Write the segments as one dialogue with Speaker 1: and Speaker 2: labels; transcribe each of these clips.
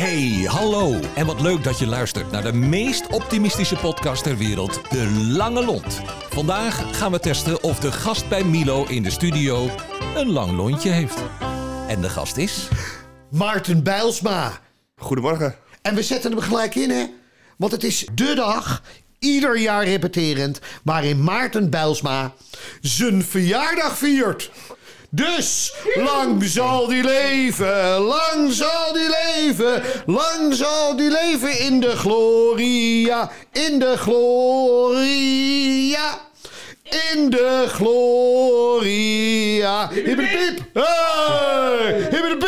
Speaker 1: Hey, hallo. En wat leuk dat je luistert naar de meest optimistische podcast ter wereld, De Lange Lont. Vandaag gaan we testen of de gast bij Milo in de studio een lang lontje heeft.
Speaker 2: En de gast is... Maarten Bijlsma. Goedemorgen. En we zetten hem gelijk in, hè? Want het is de dag, ieder jaar repeterend, waarin Maarten Bijlsma zijn verjaardag viert. Dus lang zal die leven, lang zal die leven, lang zal die leven in de gloria, in de gloria. In de gloria. Hippie de piep, Hey! de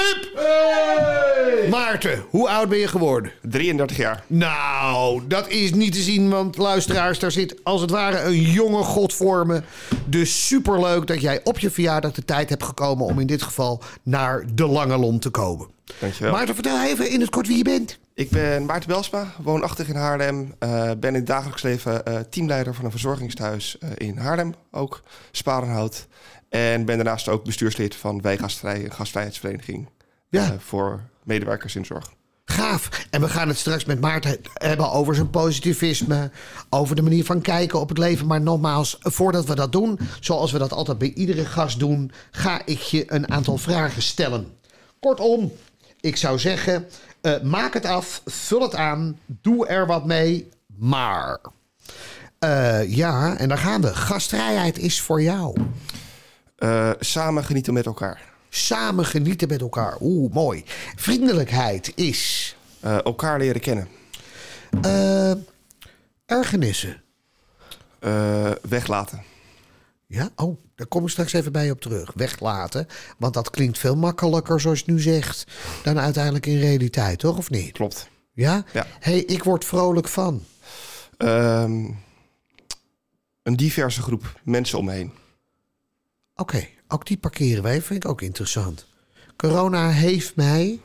Speaker 1: Maarten, hoe oud ben je geworden? 33 jaar.
Speaker 2: Nou, dat is niet te zien, want luisteraars, daar zit als het ware een jonge god voor me. Dus superleuk dat jij op je verjaardag de tijd hebt gekomen om in dit geval naar
Speaker 1: de Lange lom te komen. Dankjewel. Maarten, vertel even in het kort wie je bent. Ik ben Maarten Belsma, woonachtig in Haarlem. Eh, ben in het dagelijks leven eh, teamleider van een verzorgingstehuis eh, in Haarlem, ook Sparenhout. En ben daarnaast ook bestuurslid van gastvrij een gastvrijheidsvereniging. Ja. voor medewerkers in zorg.
Speaker 2: Gaaf. En we gaan het straks met Maarten hebben over zijn positivisme. Over de manier van kijken op het leven. Maar nogmaals, voordat we dat doen, zoals we dat altijd bij iedere gast doen, ga ik je een aantal vragen stellen. Kortom, ik zou zeggen: eh, maak het af, vul het aan, doe er wat mee, maar. Eh, ja, en daar gaan we. Gastvrijheid is voor jou. Uh, samen genieten met elkaar. Samen genieten met elkaar. Oeh, mooi. Vriendelijkheid is. Uh, elkaar leren kennen. Uh, ergernissen. Eh, weglaten. Ja, oh, daar kom ik straks even bij op terug. Weglaten. Want dat klinkt veel makkelijker, zoals je nu zegt, dan uiteindelijk in realiteit, toch? Of niet? Klopt. Ja? ja. hey, ik word vrolijk van.
Speaker 1: Ehm, een diverse
Speaker 2: groep mensen omheen. Me Oké, ook die parkeren wij vind ik ook interessant. Corona heeft mij.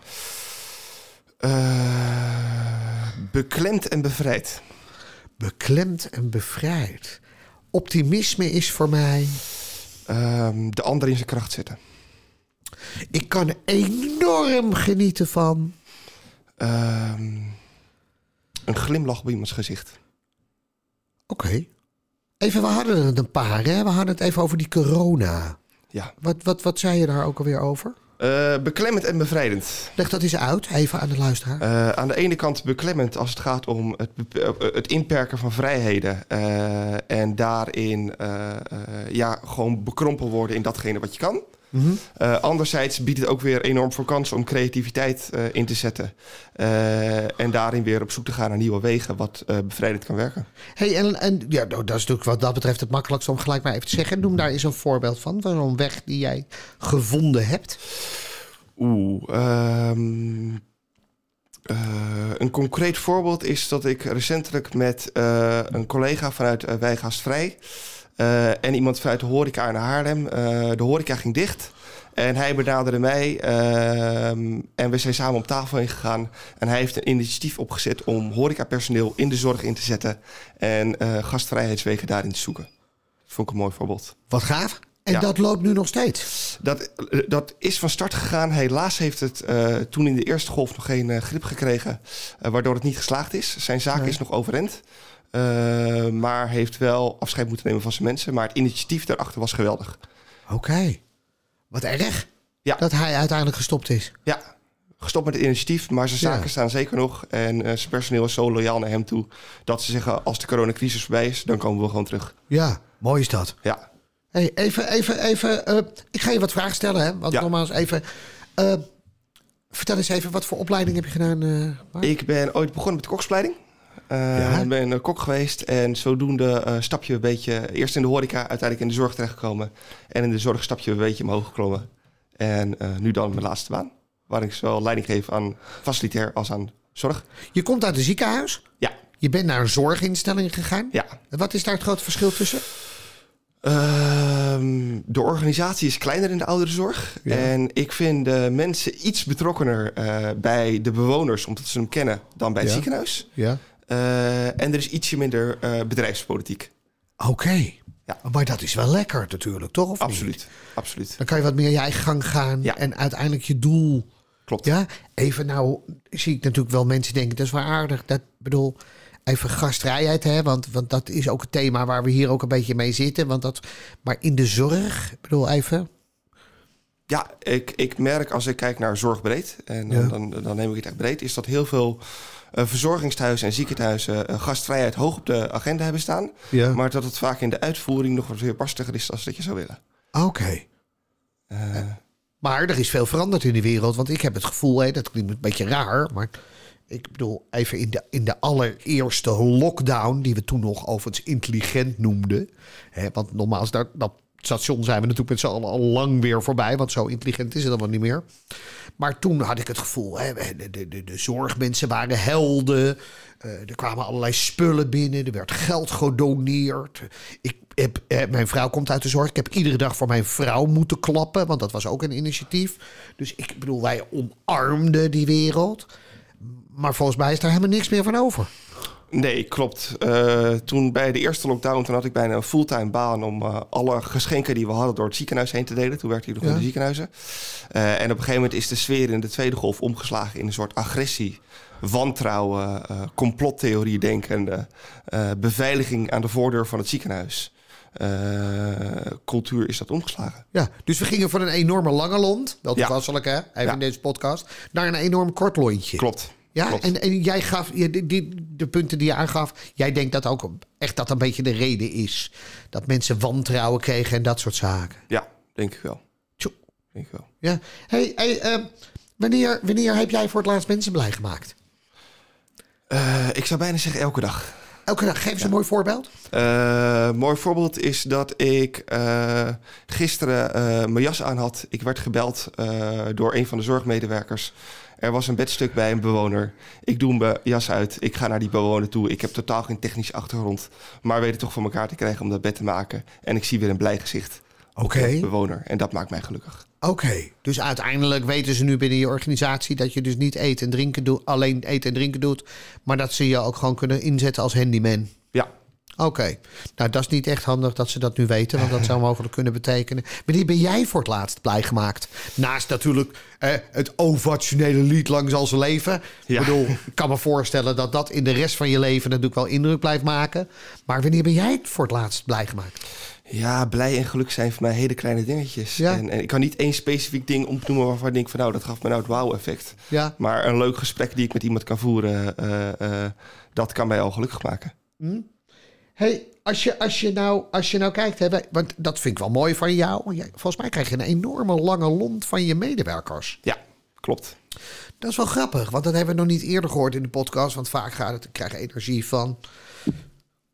Speaker 2: Uh, beklemd en bevrijd. Beklemd en bevrijd. Optimisme is voor mij. Ehm, de ander in zijn kracht zetten. Ik
Speaker 1: kan enorm genieten van. Ehm, een glimlach op iemands gezicht. Oké.
Speaker 2: Even, we hadden
Speaker 1: het een paar, hè? We hadden het even over die corona. Ja.
Speaker 2: Wat, wat, wat zei je daar ook alweer over?
Speaker 1: Uh, beklemmend en bevrijdend.
Speaker 2: Leg dat eens uit, even aan de luisteraar.
Speaker 1: Eh, aan de ene kant beklemmend als het gaat om het, eh, het inperken van vrijheden. en daarin ja, gewoon bekrompen worden in datgene wat je kan. Mm anderzijds biedt het ook weer enorm veel kansen om creativiteit eh, in te zetten. Eh, en daarin weer op zoek te gaan naar nieuwe wegen, wat bevrijdend kan werken. Hey, en, en ja, nou, dat is natuurlijk wat dat betreft het makkelijkste
Speaker 2: om gelijk maar even te zeggen. Noem daar eens een voorbeeld van, van een weg die jij gevonden hebt.
Speaker 1: Oeh, ehm, een concreet voorbeeld is dat ik recentelijk met een collega vanuit uh, vrij eh, en iemand vanuit de horeca naar Haarlem. Eh, de horeca ging dicht. En hij benaderde mij ehm, en we zijn samen op tafel ingegaan. En hij heeft een initiatief opgezet om horecapersoneel in de zorg in te zetten en uh, gastvrijheidswegen daarin te zoeken. vond ik een mooi voorbeeld. Wat gaaf. En dat loopt nu nog steeds? Dat, dat is van start gegaan. Helaas heeft het toen in de eerste golf nog geen grip gekregen, waardoor het niet geslaagd is. Zijn zaak is nog overeind. Eh, maar heeft wel afscheid moeten nemen van zijn mensen. Maar het initiatief daarachter was geweldig.
Speaker 2: Oké. Wat erg. Ja. Dat hij uiteindelijk
Speaker 1: gestopt is. Ja, gestopt met het initiatief. Maar zijn zaken staan zeker nog. En eh, zijn personeel is zo loyaal naar hem toe. Dat ze zeggen, als de coronacrisis voorbij is, dan komen we gewoon terug. Ja, mooi is dat. Ja.
Speaker 2: Hey, even, even, even. Eh, ik ga je wat vragen stellen, hè? Want ja. nogmaals, even. vertel eens even, wat voor opleiding heb je gedaan?
Speaker 1: ik ben ooit begonnen met de koksopleiding. Eh, ja? ik ben eh, kok geweest en zodoende eh, stap je een beetje, eerst in de horeca, uiteindelijk in de zorg terechtgekomen. En in de zorg stap je een beetje omhoog geklommen. En nu dan mijn laatste baan, waar ik zowel leiding geef aan facilitair als aan zorg. Je komt uit een ziekenhuis? Ja. Je bent naar een zorginstelling gegaan? Ja. Wat is daar het grote verschil tussen? Ehm, de organisatie is kleiner in de ouderenzorg. Ja. En ik vind de mensen iets betrokkener bij de bewoners, omdat ze hem kennen, dan bij het ja. ziekenhuis. Ja. Eh, en er is ietsje minder eh, bedrijfspolitiek. Oké. Ja.
Speaker 2: Maar dat is wel lekker natuurlijk, toch? Of absoluut, niet? absoluut. Dan kan je wat meer je eigen gang gaan en uiteindelijk je doel. Klopt. Ja, even nou zie ik natuurlijk wel mensen denken, dat is wel aardig. Dat bedoel, even gastvrijheid, hè? Want, want dat is ook het thema waar we hier ook een beetje mee zitten. Want dat, maar in de zorg, bedoel even.
Speaker 1: Ja, ik, ik merk als ik kijk naar zorgbreed, en dan, dan, dan, neem ik het echt breed, is dat heel veel eh, verzorgingstehuizen en ziekenhuizen eh, gastvrijheid hoog op de agenda hebben staan. Ja. Maar dat het vaak in de uitvoering nog wat weer pastiger is dan dat je zou willen. Ah, oké. Eh,
Speaker 2: maar er is veel veranderd in de wereld. Want ik heb het gevoel, hè, dat klinkt een beetje raar, maar ik bedoel, even in de, in de allereerste lockdown, die we toen nog overigens intelligent noemden. Hè, want normaal is dat, dat station zijn we natuurlijk met z'n allen al lang weer voorbij. Want zo intelligent is het allemaal niet meer. Maar toen had ik het gevoel, hè, de, de, de, zorgmensen waren helden. Eh, er kwamen allerlei spullen binnen. Er werd geld gedoneerd. Ik heb, eh, mijn vrouw komt uit de zorg. Ik heb iedere dag voor mijn vrouw moeten klappen. Want dat was ook een initiatief. Dus ik bedoel, wij omarmden die wereld. Maar volgens mij is daar helemaal niks meer van over.
Speaker 1: Nee, klopt. Eh, toen bij de eerste lockdown toen had ik bijna een fulltime baan om eh, alle geschenken die we hadden door het ziekenhuis heen te delen. Toen werkte ik nog in de ziekenhuizen. Eh, en op een gegeven moment is de sfeer in de tweede golf omgeslagen in een soort agressie, wantrouwen, complottheorie denken, beveiliging aan de voordeur van het ziekenhuis. cultuur is dat omgeslagen. Ja, dus we
Speaker 2: gingen van een enorme lange lont,
Speaker 1: dat was ja. hè,
Speaker 2: even in deze podcast, naar een enorm kort lontje. Klopt. Ja, en, en jij gaf die, de punten die je aangaf. Jij denkt dat ook echt dat een beetje de reden is. Dat mensen wantrouwen kregen en dat soort zaken.
Speaker 1: Ja, denk ik wel. Tjoe. Denk ik wel.
Speaker 2: Ja. Hey, hey ehm, wanneer, wanneer heb jij voor het laatst mensen blij gemaakt?
Speaker 1: Eh, ik zou bijna zeggen elke dag.
Speaker 2: Elke dag. Geef eens een mooi voorbeeld.
Speaker 1: Uh, mooi voorbeeld is dat ik eh, gisteren eh, mijn jas aan had. Ik werd gebeld door een van de zorgmedewerkers. Er was een bedstuk bij een bewoner. Ik doe mijn jas uit. Ik ga naar die bewoner toe. Ik heb totaal geen technische achtergrond. Maar weet het toch voor elkaar te krijgen om dat bed te maken. En ik zie weer een blij gezicht. Oké. de Bewoner. En dat maakt mij gelukkig.
Speaker 2: Oké. Dus uiteindelijk weten ze nu binnen je organisatie dat je dus niet eten en drinken doet, alleen eten en drinken doet, maar dat ze je ook gewoon kunnen inzetten als handyman. Ja. Oké. Nou, dat is niet echt handig dat ze dat nu weten, want dat zou mogelijk kunnen betekenen. Wanneer ben jij voor het laatst blij gemaakt? Naast natuurlijk eh, het ovationele lied langs al zijn leven. Ja. Ik bedoel, ik kan me voorstellen dat dat in de rest van je leven natuurlijk wel indruk blijft maken. Maar wanneer ben jij voor het laatst blij gemaakt?
Speaker 1: Ja, blij en geluk zijn voor mij hele kleine dingetjes. En, en, ik kan niet één specifiek ding opnoemen waarvan ik denk van nou, dat gaf me nou het wauw-effect. Ja. Maar een leuk gesprek die ik met iemand kan voeren, eh, eh, dat kan mij al gelukkig maken.
Speaker 2: Hm? Hey, als je, als je, nou, als je nou kijkt, hè, want dat vind ik wel mooi van jou. Volgens mij krijg je een enorme lange lont van je medewerkers. Ja, klopt. Dat is wel grappig, want dat hebben we nog niet eerder gehoord in de podcast. Want vaak gaat het, ik krijg energie van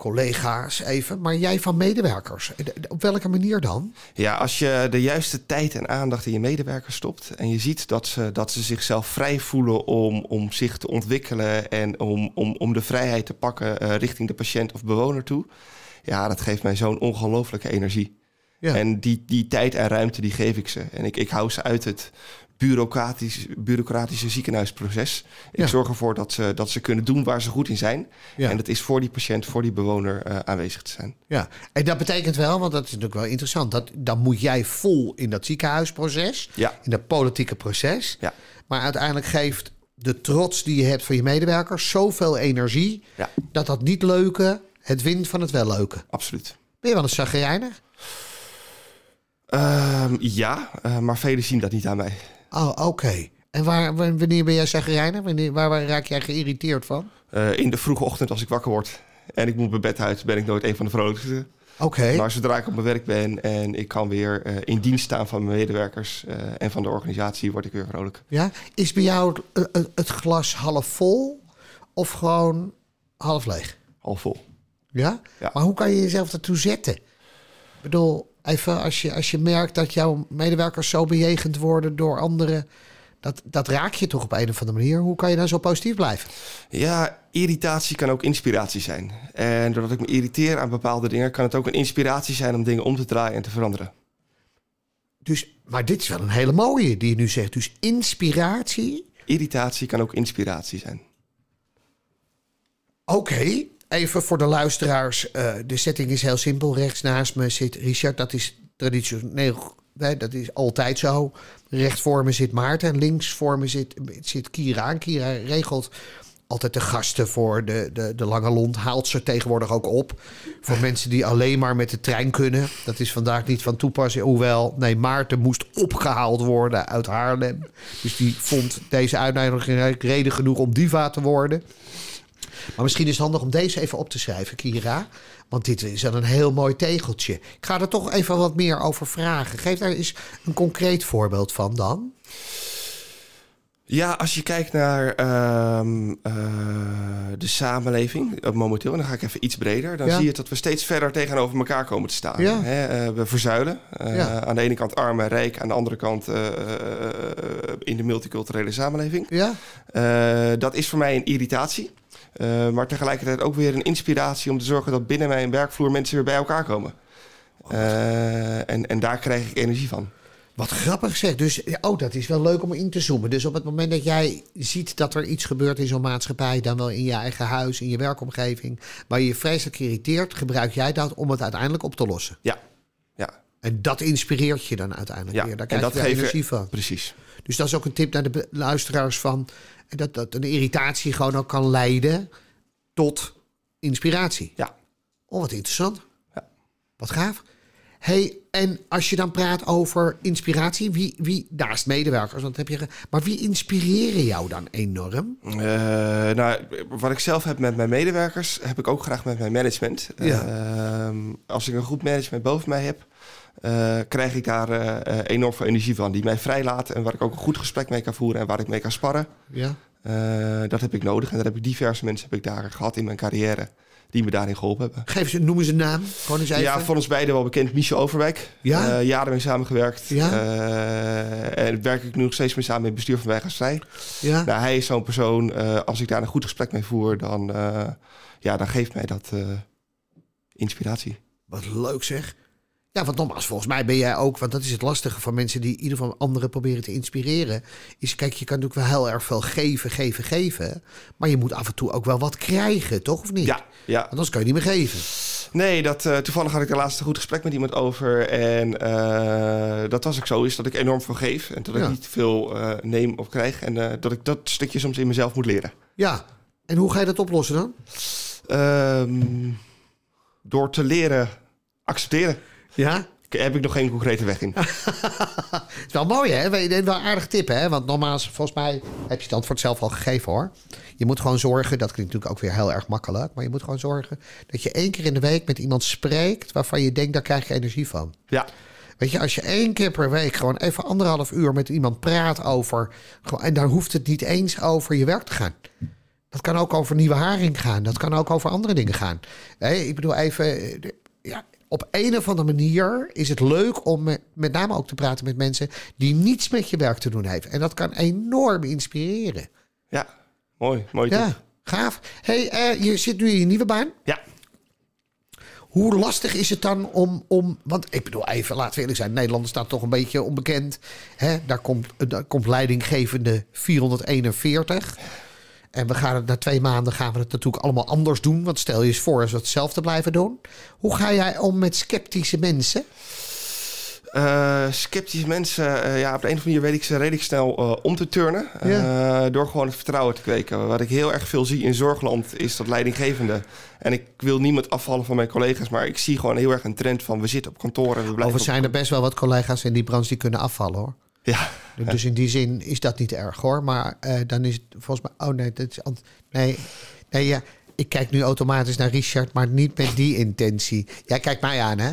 Speaker 2: collega's even, maar jij van medewerkers. Op welke manier dan?
Speaker 1: Ja, als je de juiste tijd en aandacht in je medewerkers stopt en je ziet dat ze, dat ze zichzelf vrij voelen om, om zich te ontwikkelen en om, om, om de vrijheid te pakken eh, richting de patiënt of bewoner toe. Ja, dat geeft mij zo'n ongelooflijke energie. Ja. En die, die tijd en ruimte die geef ik ze. En ik, ik hou ze uit het bureaucratisch, bureaucratische ziekenhuisproces. Ik zorg ervoor dat ze, dat ze kunnen doen waar ze goed in zijn. En dat is voor die patiënt, voor die bewoner eh, aanwezig te zijn.
Speaker 2: Ja, en dat betekent wel, want dat is natuurlijk wel interessant, dat dan moet jij vol in dat ziekenhuisproces, in dat politieke proces. Ja. Maar uiteindelijk geeft de trots die je hebt van je medewerkers zoveel energie,
Speaker 1: dat dat niet leuke het wint van het wel leuke. Absoluut.
Speaker 2: Ben je wel een zagrijner?
Speaker 1: Ehm, ja, eh, maar velen zien dat niet aan mij. Oh,
Speaker 2: oké. En waar, wanneer ben jij chagrijnig? Wanneer, waar, raak jij geïrriteerd van?
Speaker 1: Eh, in de vroege ochtend als ik wakker word en ik moet mijn bed uit, ben ik nooit een van de vrolijkste. Oké. Maar zodra ik op mijn werk ben en ik kan weer eh, in dienst staan van mijn medewerkers eh, en van de organisatie, word ik weer vrolijk.
Speaker 2: Ja, is bij jou het, glas half vol of gewoon half leeg? Half vol. Ja? ja? Maar hoe kan je jezelf daartoe zetten? Ik bedoel, Even als je, als je merkt dat jouw medewerkers zo bejegend worden door anderen. Dat, dat raak je toch op een of andere manier. Hoe kan je dan nou zo positief blijven?
Speaker 1: Ja, irritatie kan ook inspiratie zijn. En doordat ik me irriteer aan bepaalde dingen, kan het ook een inspiratie zijn om dingen om te draaien en te veranderen. Dus, maar dit is wel een hele mooie die je nu zegt. Dus inspiratie. Irritatie kan ook inspiratie zijn.
Speaker 2: Oké, even voor de luisteraars. Eh, de setting is heel simpel. Rechts naast me zit Richard. Dat is traditioneel. Nee, dat is altijd zo. Recht voor me zit Maarten. Links voor me zit, zit Kira. Kira regelt altijd de gasten voor de, de, de lange lont. Haalt ze tegenwoordig ook op. Voor mensen die alleen maar met de trein kunnen. Dat is vandaag niet van toepassing. Hoewel, nee, Maarten moest opgehaald worden uit Haarlem. Dus die vond deze uitnodiging reden genoeg om diva te worden. Maar misschien is het handig om deze even op te schrijven, Kira. Want dit is dan een heel mooi tegeltje. Ik ga er toch even wat meer over vragen. Geef daar eens een concreet voorbeeld van dan.
Speaker 1: Ja, als je kijkt naar ehm, eh, de samenleving uh, momenteel, en dan ga ik even iets breder, dan zie je dat we steeds verder tegenover elkaar komen te staan. Eh, we verzuilen. Aan de ene kant arm en rijk, aan de andere kant in de multiculturele samenleving. Ja. dat is voor mij een irritatie. Eh, maar tegelijkertijd ook weer een inspiratie om te zorgen dat binnen mijn werkvloer mensen weer bij elkaar komen. Oh, eh, en, en daar krijg ik energie van.
Speaker 2: Wat grappig zeg. Dus, oh, dat is wel leuk om in te zoomen. Dus op het moment dat jij ziet dat er iets gebeurt in zo'n maatschappij, dan wel in je eigen huis, in je werkomgeving, waar je je vreselijk irriteert, gebruik jij dat om het uiteindelijk op te lossen. Ja, en dat inspireert je dan uiteindelijk ja, weer. Daar krijg je energie van. Precies. Dus dat is ook een tip naar de luisteraars van... dat, dat een irritatie gewoon ook kan leiden tot inspiratie. Ja. Oh, wat interessant. Ja. Wat gaaf hey, en als je dan praat over inspiratie, wie, wie is medewerkers, want heb je, maar wie inspireren jou dan enorm?
Speaker 1: Eh, nou, wat ik zelf heb met mijn medewerkers, heb ik ook graag met mijn management. Ehm, als ik een goed management boven mij heb, eh, krijg ik daar eh, enorm veel energie van, die mij vrijlaat en waar ik ook een goed gesprek mee kan voeren en waar ik mee kan sparren. Ja. dat heb ik nodig en dat heb ik diverse mensen heb ik daar gehad in mijn carrière die me daarin geholpen hebben. Geef ze, noemen ze een naam? even. Ja, van ons beiden wel bekend. Michel Overwijk. Ja? Eh, jaren mee samengewerkt. Ja? Eh, en werk ik nu nog steeds mee samen in bestuur van Wijgastrij. Ja? Nou, hij is zo'n persoon, eh, als ik daar een goed gesprek mee voer, dan, ja, dan geeft mij dat inspiratie. Wat
Speaker 2: leuk zeg. Ja, want nogmaals, volgens mij ben jij ook, want dat is het lastige van mensen die in ieder geval anderen proberen te inspireren. Is kijk, je kan natuurlijk wel heel erg veel geven, geven, geven. Maar je moet af en toe ook wel wat krijgen,
Speaker 1: toch of niet? Ja, ja. Want anders kan je niet meer geven. Nee, dat, eh, toevallig had ik de laatste goed gesprek met iemand over. En eh, dat was ook zo, is dat ik enorm veel geef. En dat ik niet veel eh, neem of krijg. En dat ik dat stukje soms in mezelf moet leren.
Speaker 2: Ja, en hoe ga je dat oplossen dan?
Speaker 1: Ehm, door te leren accepteren. Ja? Heb ik nog geen concrete weg in. Het is wel mooi, hè? Wel een aardig tip, hè? Want
Speaker 2: nogmaals, volgens mij heb je het antwoord zelf al gegeven, hoor. Je moet gewoon zorgen, dat klinkt natuurlijk ook weer heel erg makkelijk... maar je moet gewoon zorgen dat je één keer in de week met iemand spreekt... waarvan je denkt, daar krijg je energie van. Ja. Weet je, als je één keer per week gewoon even anderhalf uur met iemand praat over. En daar hoeft het niet eens over je werk te gaan. Dat kan ook over nieuwe haring gaan. Dat kan ook over andere dingen gaan. Nee, ik bedoel even. Eh, ja, op een of andere manier is het leuk om met, name ook te praten met mensen die niets met je werk te doen hebben. En dat kan enorm inspireren. Ja, mooi. mooi ja, gaaf. hey, uh, je zit nu in je nieuwe baan. Ja. Hoe lastig is het dan om, om. Want ik bedoel, even, laten we eerlijk zijn. Nederland staat toch een beetje onbekend. Hè? Daar, komt, eh, daar komt leidinggevende 441. En we gaan het na twee maanden gaan we het natuurlijk allemaal anders doen. Want stel je eens voor als we hetzelfde blijven doen. Hoe ga jij om met sceptische mensen?
Speaker 1: Uh, sceptische mensen, eh, ja, op de een of andere manier weet ik ze redelijk snel eh, om te turnen. door gewoon het vertrouwen te kweken. Wat ik heel erg veel zie in zorgland is dat leidinggevende. En ik wil niemand afvallen van mijn collega's, maar ik zie gewoon heel erg een trend van we zitten op kantoren. We blijven. Of oh, zijn er
Speaker 2: best wel wat collega's in die branche die kunnen afvallen hoor. Ja. Dus in die zin is dat niet erg hoor. Maar eh, dan is het volgens mij. Oh nee, dat is. Nee, nee ja. Ik kijk nu automatisch naar Richard, maar niet met die intentie. Jij kijkt mij aan, hè?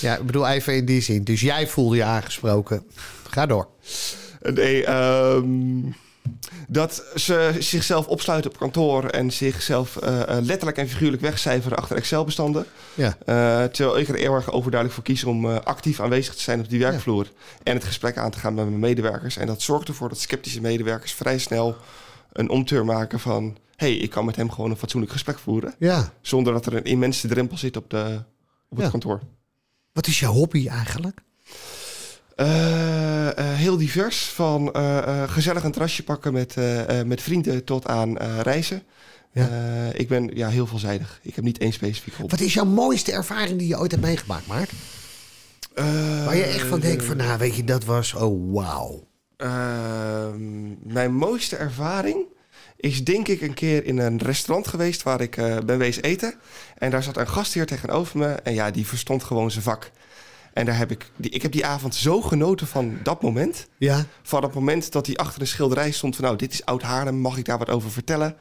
Speaker 2: Ja, ik bedoel even in die zin. Dus jij voelde je aangesproken. Ga door.
Speaker 1: Nee, ehm dat ze zichzelf opsluiten op kantoor en zichzelf eh, eh, letterlijk en figuurlijk wegcijferen achter Excel-bestanden. Ja. Uh, terwijl ik er heel erg overduidelijk voor kies om actief aanwezig te zijn op die werkvloer en het gesprek aan te gaan met mijn medewerkers. En dat zorgt ervoor dat sceptische medewerkers vrij snel een omteur maken van: hey, ik kan met hem gewoon een fatsoenlijk gesprek voeren. Ja. Zonder dat er een immense drempel zit op, de, op het kantoor. Wat is jouw hobby eigenlijk? Eh, eh, heel divers, van eh, gezellig een terrasje pakken met, met vrienden tot aan reizen. Ja. ik ben ja, heel veelzijdig. Ik heb niet één specifiek hobby. Wat is
Speaker 2: jouw mooiste ervaring die je ooit hebt meegemaakt, Mark?
Speaker 1: Waar je echt van denkt van, nou weet je, dat was, oh wauw. Ehm, mijn mooiste ervaring is denk ik een keer in een restaurant geweest waar ik ben wees eten. En daar zat een gastheer tegenover me. En ja, die verstond gewoon zijn vak. En daar heb ik, die, ik heb die avond zo genoten van dat moment. Ja. Van het moment dat hij achter een schilderij stond van... nou, dit is oud Haarlem, mag ik daar wat over vertellen?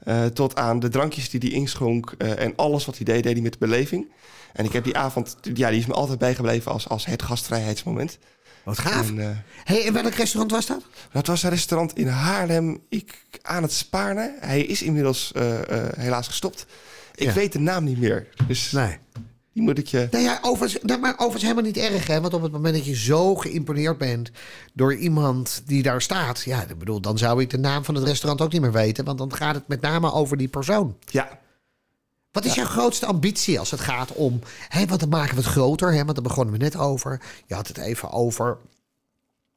Speaker 1: Eh, tot aan de drankjes die hij inschonk eh, en alles wat hij deed, deed hij met de beleving. En ik heb die avond, ja, die is me altijd bijgebleven als, als het gastvrijheidsmoment. Wat gaaf. En, uh, hey, en welk restaurant was dat? Dat was een restaurant in Haarlem, ik, aan het Spaarne. Hij is inmiddels helaas gestopt. Ik weet de naam niet meer. Dus... Nee moet Nou
Speaker 2: ja, overigens, maar overigens helemaal niet erg, hè? Want op het moment dat je zo geïmponeerd bent door iemand die daar staat. Ja, ik bedoel, dan zou ik de naam van het restaurant ook niet meer weten. Want dan gaat het met name over die persoon. Ja. Wat is jouw grootste ambitie als het gaat om. Hè, want dan maken we het groter, hè? Want daar begonnen we net over. Je had het even over.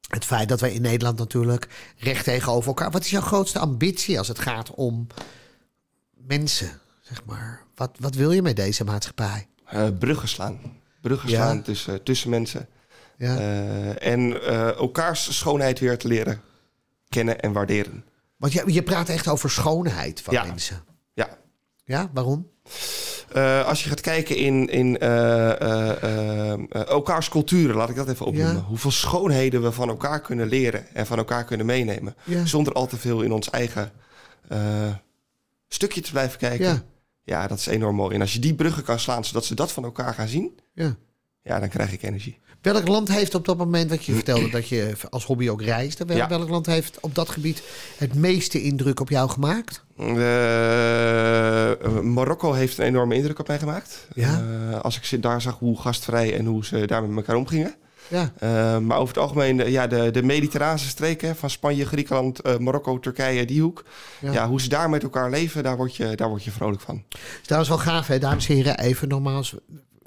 Speaker 2: Het feit dat wij in Nederland natuurlijk recht tegenover elkaar. Wat is jouw grootste ambitie als het gaat om mensen, zeg
Speaker 1: maar? Wat,
Speaker 2: wat wil je met deze maatschappij?
Speaker 1: Eh, bruggen slaan. Bruggen slaan tussen, tussen mensen. Ja. Eh, en eh, elkaars schoonheid weer te leren kennen en waarderen.
Speaker 2: Want je, je praat echt over schoonheid van
Speaker 1: mensen. Ja. Ja, waarom? als je gaat kijken in, in elkaars culturen, laat ik dat even opnoemen. Hoeveel schoonheden we van elkaar kunnen leren en van elkaar kunnen meenemen. Zonder al te veel in ons eigen stukje te blijven kijken. Ja. Ja, dat is enorm mooi. En als je die bruggen kan slaan, zodat ze dat van elkaar gaan zien, ja, ja dan krijg ik energie. Welk land heeft op dat moment, wat je vertelde dat je als hobby ook reisde, welk, welk
Speaker 2: land heeft op dat gebied het meeste indruk op jou gemaakt?
Speaker 1: Eh, Marokko heeft een enorme indruk op mij gemaakt. Ja? Eh, als ik daar zag hoe gastvrij en hoe ze daar met elkaar omgingen. Ja. Eh, maar over het algemeen, eh, ja, de, de mediterrane streken van Spanje, Griekenland, eh, Marokko, Turkije, die hoek. Ja. hoe ze daar met elkaar leven, daar word je, daar word je vrolijk van.
Speaker 2: Dus dat is wel gaaf, hè, dames en heren. Even nogmaals,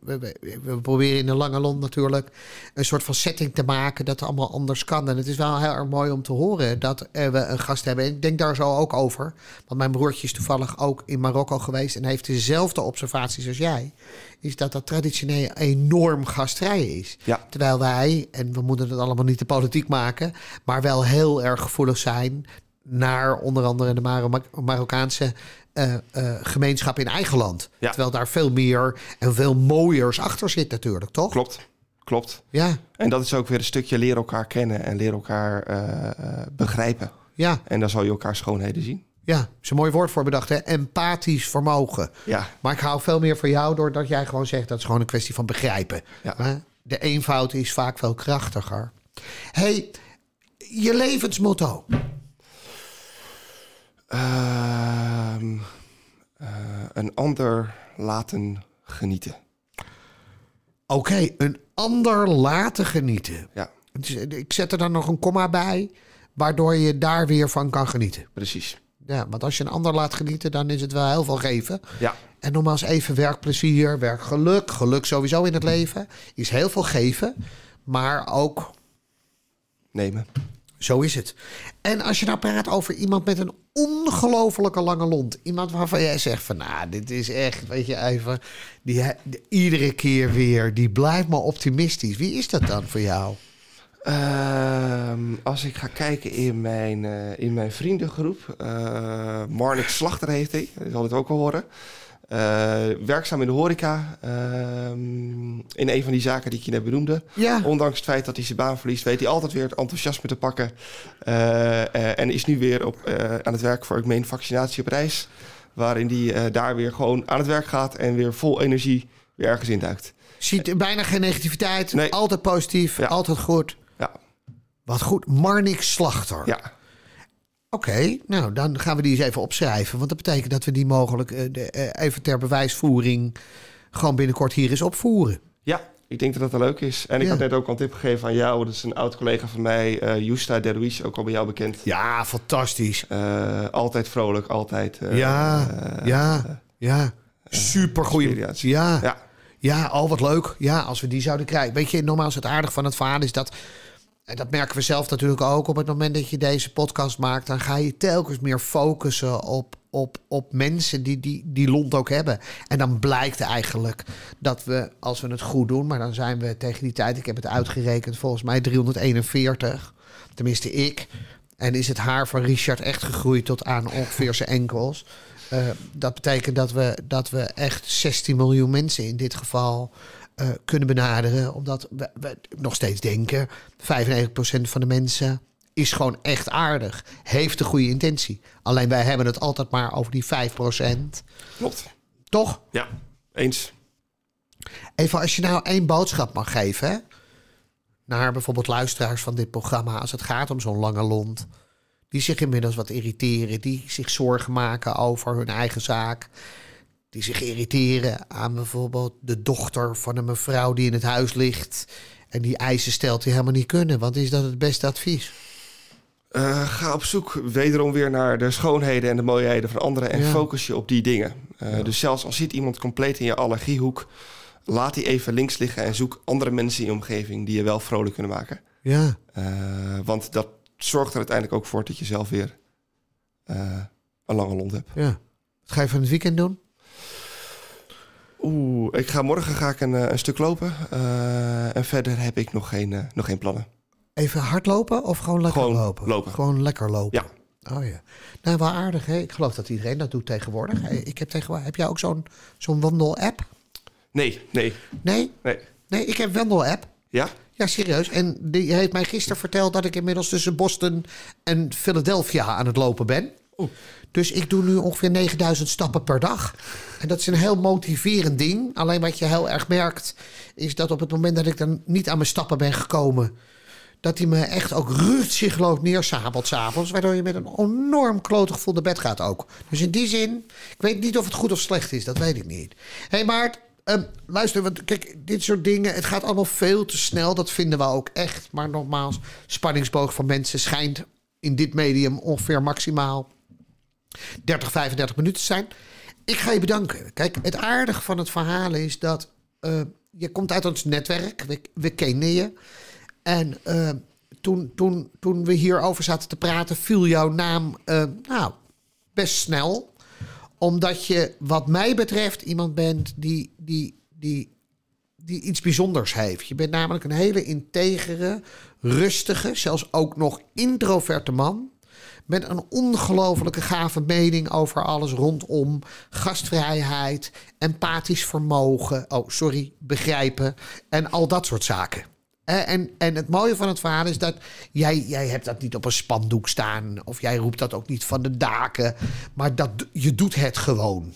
Speaker 2: we,
Speaker 1: we, proberen in de lange lont
Speaker 2: natuurlijk een soort van setting te maken dat het allemaal anders kan. En het is wel heel erg mooi om te horen dat eh, we een gast hebben. En ik denk daar zo ook over. Want mijn broertje is toevallig ook in Marokko geweest en heeft dezelfde observaties als jij. Is dat dat traditioneel enorm gastvrij is. Terwijl wij, en we moeten het allemaal niet de politiek maken, maar wel heel erg gevoelig zijn naar onder andere de Marokkaanse eh, eh, gemeenschap in eigen land. Terwijl daar veel meer en veel mooiers achter zit natuurlijk, toch? Klopt,
Speaker 1: klopt. Ja. En dat is ook weer een stukje leren elkaar kennen en leren elkaar eh, begrijpen. Ja. En dan zal je elkaar schoonheden
Speaker 2: zien. Ja, is een mooi woord voor bedacht, hè? Empathisch vermogen. Ja. Maar ik hou veel meer van jou doordat jij gewoon zegt... dat het gewoon een kwestie van begrijpen. Ja. De eenvoud is vaak veel krachtiger. hey, je levensmotto.
Speaker 1: Ehm, eh, een ander laten genieten. Oké, een
Speaker 2: ander laten genieten. Ja. ik zet er dan nog een komma bij, waardoor je daar weer van kan genieten. Precies. Ja, want als je een ander laat genieten, dan is het wel heel veel geven. Ja. En nogmaals, even werkplezier, werkgeluk, geluk sowieso in het leven, is heel veel geven, maar ook nemen. Zo is het. En als je nou praat over iemand met een ongelofelijke lange lont. Iemand waarvan jij zegt van, nou, dit is echt, weet je, even... Die, iedere keer weer, die blijft maar optimistisch.
Speaker 1: Wie is dat dan voor jou? Ehm, als ik ga kijken in mijn, eh, in mijn vriendengroep, uh, eh, Marnix Slachter heeft hij, dat zal het ook wel horen. Eh, werkzaam in de horeca. Ehm, in een van die zaken die ik je net benoemde. Ja. Ondanks het feit dat hij zijn baan verliest, weet hij altijd weer het enthousiasme te pakken. Eh, eh, en is nu weer op, aan het werk voor, ik meen, vaccinatie op reis. Waarin hij daar weer gewoon aan het werk gaat en weer vol energie weer ergens duikt. Ziet bijna geen negativiteit. Nee. Altijd positief, ja. altijd goed. Ja. Wat goed. Marnix Slachter. Ja.
Speaker 2: Oké, nou dan gaan we die eens even opschrijven. Want dat betekent dat we die mogelijk eh, eh, even ter bewijsvoering gewoon binnenkort hier eens opvoeren.
Speaker 1: Ja, ik denk dat dat leuk is. En ik had net ook al een tip gegeven aan jou. Dat is een oud-collega van mij, uh, eh, Justa Deruis, ook al bij jou bekend. Ja, fantastisch. altijd vrolijk, altijd. Uh, ja,
Speaker 2: ja, ja. supergoeie. Oh, ja. ja. ja. al wat leuk. Ja, als we die zouden krijgen. Weet je, normaal is het aardig van het verhaal is dat en dat merken we zelf natuurlijk ook. Op het moment dat je deze podcast maakt, dan ga je telkens meer focussen op, op, op mensen die, die die lont ook hebben. En dan blijkt eigenlijk dat we, als we het goed doen, maar dan zijn we tegen die tijd, ik heb het uitgerekend, volgens mij 341. Tenminste, ik. En is het haar van Richard echt gegroeid tot aan ongeveer zijn enkels. Eh, dat betekent dat we, dat we echt 16 miljoen mensen in dit geval eh, kunnen benaderen. Omdat we, nog steeds denken, 95% van de mensen is gewoon echt aardig. Heeft de goede intentie. Alleen wij hebben het altijd maar over die 5%. Klopt. Toch? Ja, eens. Even als je nou één boodschap mag geven... naar bijvoorbeeld luisteraars van dit programma... als het gaat om zo'n lange lont... die zich inmiddels wat irriteren... die zich zorgen maken over hun eigen zaak die zich irriteren aan bijvoorbeeld de dochter van een mevrouw die in het huis ligt en die eisen stelt die helemaal niet kunnen. Wat is dat het beste advies?
Speaker 1: Eh, ga op zoek wederom weer naar de schoonheden en de mooieheden van anderen en focus je op die dingen. Eh, dus zelfs als ziet iemand compleet in je allergiehoek, laat die even links liggen en zoek andere mensen in je omgeving die je wel vrolijk kunnen maken. Ja. Eh, want dat zorgt er uiteindelijk ook voor dat je zelf weer een lange lont hebt.
Speaker 2: Ja. Wat ga je van het weekend doen?
Speaker 1: Oeh, ik ga morgen ga ik een, eh, een stuk lopen. Eh, en verder heb ik nog geen, eh, nog geen plannen. Even hardlopen of gewoon lekker lopen? lopen? Gewoon lekker lopen.
Speaker 2: Ja. Oh ja. Nou, wel aardig hè. Ik geloof dat iedereen dat doet tegenwoordig. Mm-hmm. Ik heb, tegenwoordig heb jij ook zo'n zo'n wandel-app? Nee, nee. Nee? Nee. Nee, ik heb wandel-app. Ja? Ja, serieus. En die heeft mij gisteren verteld dat ik inmiddels tussen Boston en Philadelphia aan het lopen ben. Oeh. Dus ik doe nu ongeveer 9000 stappen per dag. En dat is een heel motiverend ding. Alleen wat je heel erg merkt, is dat op het moment dat ik dan niet aan mijn stappen ben gekomen, dat hij me echt ook rutsigloos neersabelt s'avonds. Waardoor je met een enorm klote gevoel naar bed gaat ook. Dus in die zin, ik weet niet of het goed of slecht is, dat weet ik niet. Hé hey Maart, ehm, luister, want kijk, dit soort dingen, het gaat allemaal veel te snel. Dat vinden we ook echt. Maar nogmaals, spanningsboog van mensen schijnt in dit medium ongeveer maximaal 30, 35 minuten zijn. Ik ga je bedanken. Kijk, het aardige van het verhaal is dat eh, je komt uit ons netwerk. We, we kennen je. En eh, toen, toen, toen we hierover zaten te praten, viel jouw naam eh, nou, best snel. Omdat je, wat mij betreft, iemand bent die, die, die, die iets bijzonders heeft. Je bent namelijk een hele integere, rustige, zelfs ook nog introverte man met een ongelofelijke gave mening over alles rondom gastvrijheid, empathisch vermogen, oh sorry, begrijpen en al dat soort zaken. En, en het mooie van het verhaal is dat jij, jij hebt dat niet op een spandoek staan of jij roept dat ook niet van de daken, maar dat, je doet het gewoon.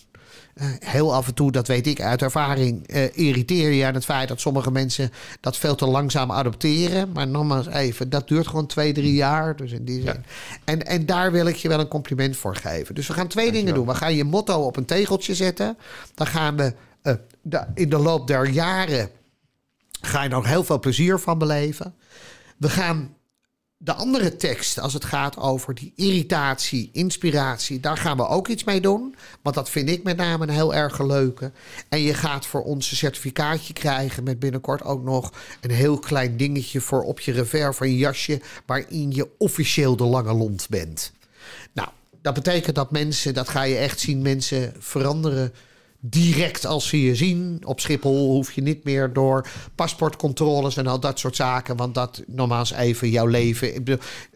Speaker 2: Eh, heel af en toe, dat weet ik uit ervaring, eh, irriteer je aan het feit dat sommige mensen dat veel te langzaam adopteren. Maar nogmaals even, dat duurt gewoon twee, drie hmm. jaar. Dus in die zin. En, en daar wil ik je wel een compliment voor geven. Dus we gaan twee dingen doen. We gaan je motto op een tegeltje zetten. Dan gaan we eh, in de loop der jaren, ga je nog heel veel plezier van beleven. We gaan de andere tekst, als het gaat over die irritatie, inspiratie, daar gaan we ook iets mee doen. Want dat vind ik met name een heel erg leuke. En je gaat voor ons een certificaatje krijgen met binnenkort ook nog een heel klein dingetje voor op je revers van je jasje, waarin je officieel de lange lont bent. Nou, dat betekent dat mensen, dat ga je echt zien, mensen veranderen direct als ze je zien. Op Schiphol hoef je niet meer door paspoortcontroles en al dat soort zaken. Want dat nogmaals even jouw leven.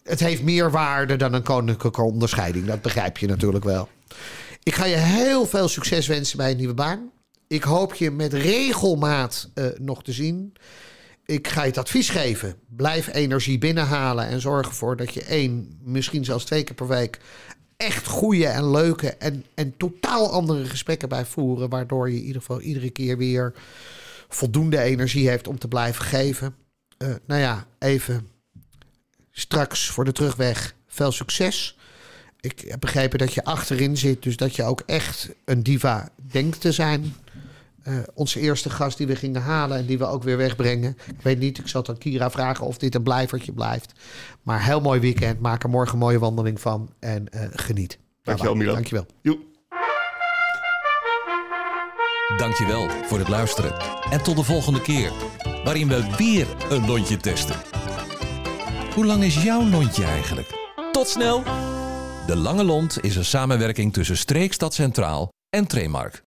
Speaker 2: Het heeft meer waarde dan een koninklijke onderscheiding. Dat begrijp je natuurlijk wel. Ik ga je heel veel succes wensen bij een nieuwe baan. Ik hoop je met regelmaat eh, nog te zien. Ik ga je het advies geven. Blijf energie binnenhalen en zorg ervoor dat je één, misschien zelfs twee keer per week echt goede en leuke en, en totaal andere gesprekken bij voeren. Waardoor je in ieder geval iedere keer weer voldoende energie heeft om te blijven geven. Eh, nou ja, even straks voor de terugweg veel succes. Ik heb begrepen dat je achterin zit, dus dat je ook echt een diva denkt te zijn. Eh, onze eerste gast die we gingen halen en die we ook weer wegbrengen. Ik weet niet, ik zal dan Kira vragen of dit een blijvertje blijft. Maar heel mooi weekend. Maak er morgen een mooie wandeling van en uh, geniet. Dankjewel, Milan. Dankjewel. Joep. Dankjewel voor het luisteren. En tot de volgende keer, waarin we
Speaker 1: weer een lontje testen. Hoe lang is jouw lontje eigenlijk? Tot snel! De Lange Lont is een samenwerking tussen Streekstad Centraal en Tremark.